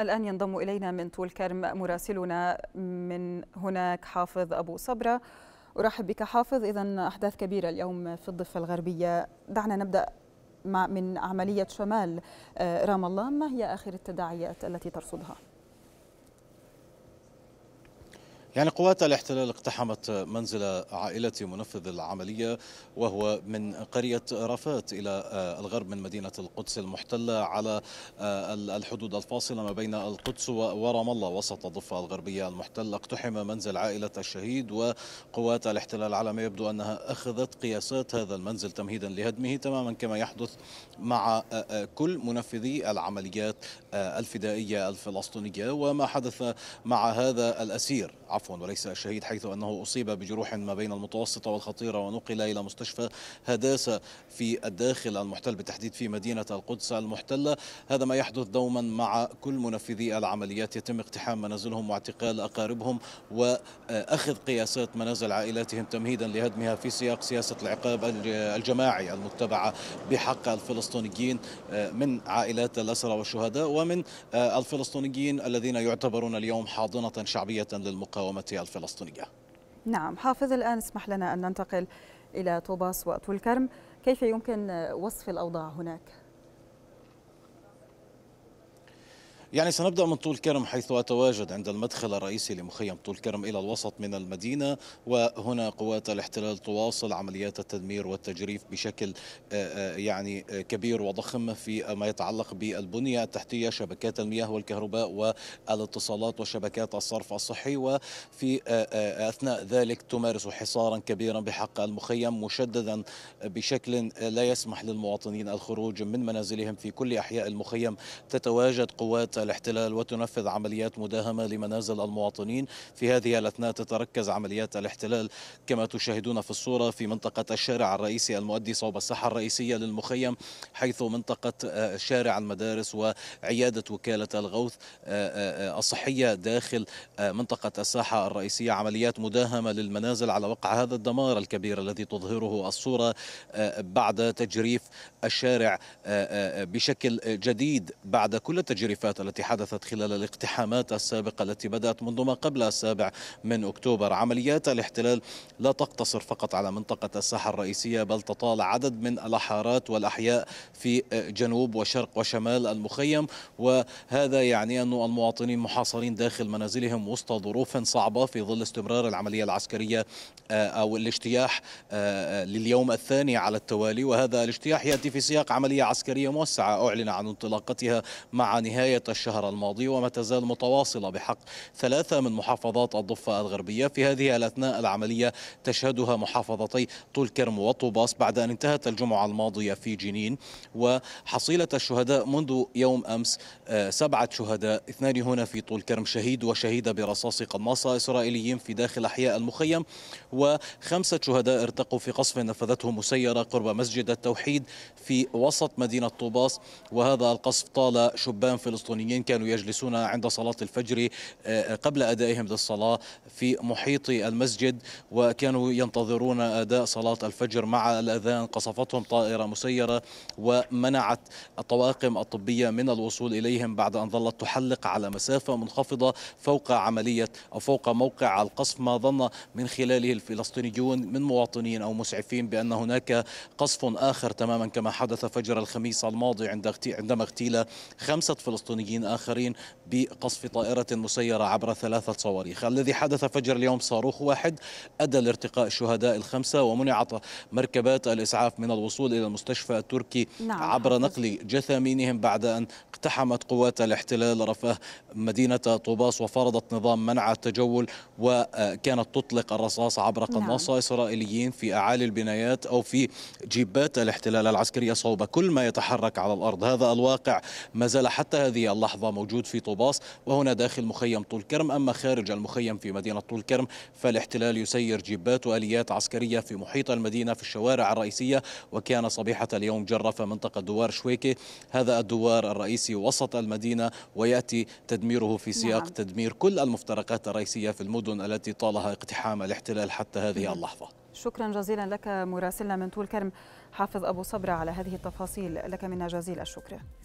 الآن ينضم إلينا من طول كرم مراسلنا من هناك حافظ أبو صبرة أرحب بك حافظ إذا أحداث كبيرة اليوم في الضفة الغربية دعنا نبدأ مع من عملية شمال آه، رام الله ما هي آخر التداعيات التي ترصدها؟ يعني قوات الاحتلال اقتحمت منزل عائلة منفذ العملية وهو من قرية رفات إلى آه، الغرب من مدينة القدس المحتلة على آه، الحدود الفاصلة ما بين القدس ورام الله وسط الضفة الغربية المحتلة اقتحم منزل عائلة الشهيد وقوات الاحتلال على ما يبدو أنها أخذت قياسات هذا المنزل تمهيدا لهدمه تماما كما يحدث مع آه، كل منفذي العمليات الفدائية الفلسطينية وما حدث مع هذا الأسير عفوا عفوا وليس الشهيد حيث أنه أصيب بجروح ما بين المتوسطة والخطيرة ونقل إلى مستشفى هداسة في الداخل المحتل بالتحديد في مدينة القدس المحتلة هذا ما يحدث دوما مع كل منفذي العمليات يتم اقتحام منازلهم واعتقال أقاربهم وأخذ قياسات منازل عائلاتهم تمهيدا لهدمها في سياق سياسة العقاب الجماعي المتبعة بحق الفلسطينيين آه، من عائلات الأسرى والشهداء ومن آه، الفلسطينيين الذين يعتبرون اليوم حاضنة شعبية للمقاومة المقاومة الفلسطينية نعم حافظ الآن اسمح لنا أن ننتقل إلى طوباس كرم كيف يمكن وصف الأوضاع هناك؟ يعني سنبدأ من طول كرم حيث أتواجد عند المدخل الرئيسي لمخيم طول كرم إلى الوسط من المدينة وهنا قوات الاحتلال تواصل عمليات التدمير والتجريف بشكل آه، آه، يعني آه، كبير وضخم في ما يتعلق بالبنية التحتية شبكات المياه والكهرباء والاتصالات وشبكات الصرف الصحي وفي أثناء ذلك تمارس حصارا كبيرا بحق المخيم مشددا بشكل لا يسمح للمواطنين الخروج من منازلهم في كل أحياء المخيم تتواجد قوات الاحتلال وتنفذ عمليات مداهمة لمنازل المواطنين في هذه الأثناء تتركز عمليات الاحتلال كما تشاهدون في الصورة في منطقة الشارع الرئيسي المؤدي صوب الساحة الرئيسية للمخيم حيث منطقة آه، شارع المدارس وعيادة وكالة الغوث آه، آه، الصحية داخل منطقة الساحة الرئيسية عمليات مداهمة للمنازل على وقع هذا الدمار الكبير الذي تظهره الصورة بعد تجريف الشارع بشكل جديد بعد كل التجريفات التي التي حدثت خلال الاقتحامات السابقة التي بدأت منذ ما قبل السابع من أكتوبر عمليات الاحتلال لا تقتصر فقط على منطقة الساحة الرئيسية بل تطال عدد من الأحارات والأحياء في جنوب وشرق وشمال المخيم وهذا يعني أن المواطنين محاصرين داخل منازلهم وسط ظروف صعبة في ظل استمرار العملية العسكرية آه، أو الاجتياح آه، آه، لليوم الثاني على التوالي وهذا الاجتياح يأتي في سياق عملية عسكرية موسعة أعلن عن انطلاقتها مع نهاية الشهر الماضي وما تزال متواصلة بحق ثلاثة من محافظات الضفة الغربية في هذه الأثناء العملية تشهدها محافظتي طول كرم وطوباس بعد أن انتهت الجمعة الماضية في جنين وحصيلة الشهداء منذ يوم أمس آه، سبعة شهداء اثنان هنا في طول كرم شهيد وشهيدة برصاص قناصة إسرائيليين في داخل أحياء المخيم وخمسة شهداء ارتقوا في قصف نفذته مسيرة قرب مسجد التوحيد في وسط مدينة طوباس وهذا القصف طال شبان فلسطينيين المدنيين كانوا يجلسون عند صلاة الفجر آه، قبل أدائهم للصلاة في محيط المسجد وكانوا ينتظرون أداء صلاة الفجر مع الأذان قصفتهم طائرة مسيرة ومنعت الطواقم الطبية من الوصول إليهم بعد أن ظلت تحلق على مسافة منخفضة فوق عملية أو فوق موقع القصف ما ظن من خلاله الفلسطينيون من مواطنين أو مسعفين بأن هناك قصف آخر تماما كما حدث فجر الخميس الماضي عندما اغتيل خمسة فلسطينيين مدنيين آخرين بقصف طائرة مسيرة عبر ثلاثة صواريخ الذي حدث فجر اليوم صاروخ واحد أدى لارتقاء الشهداء الخمسة ومنعت مركبات الإسعاف من الوصول إلى المستشفى التركي نعم عبر نقل جثامينهم بعد أن اقتحمت قوات الاحتلال رفاه مدينة طوباس وفرضت نظام منع التجول وكانت تطلق الرصاص عبر نعم. قناصة نعم. إسرائيليين في أعالي البنايات أو في جيبات الاحتلال العسكرية صوب كل ما يتحرك على الأرض هذا الواقع ما زال حتى هذه اللحظة موجود في طوباس وهنا داخل مخيم طول كرم أما خارج المخيم في مدينة طول كرم فالاحتلال يسير جيبات وآليات عسكرية في محيط المدينة في الشوارع الرئيسية وكان صبيحة اليوم جرف منطقة دوار شويكي هذا الدوار الرئيسي وسط المدينة ويأتي تدميره في سياق نعم. تدمير كل المفترقات الرئيسية في المدن التي طالها اقتحام الاحتلال حتى هذه نعم. اللحظة شكرا جزيلا لك مراسلنا من طول كرم حافظ أبو صبرة على هذه التفاصيل لك منا جزيل الشكر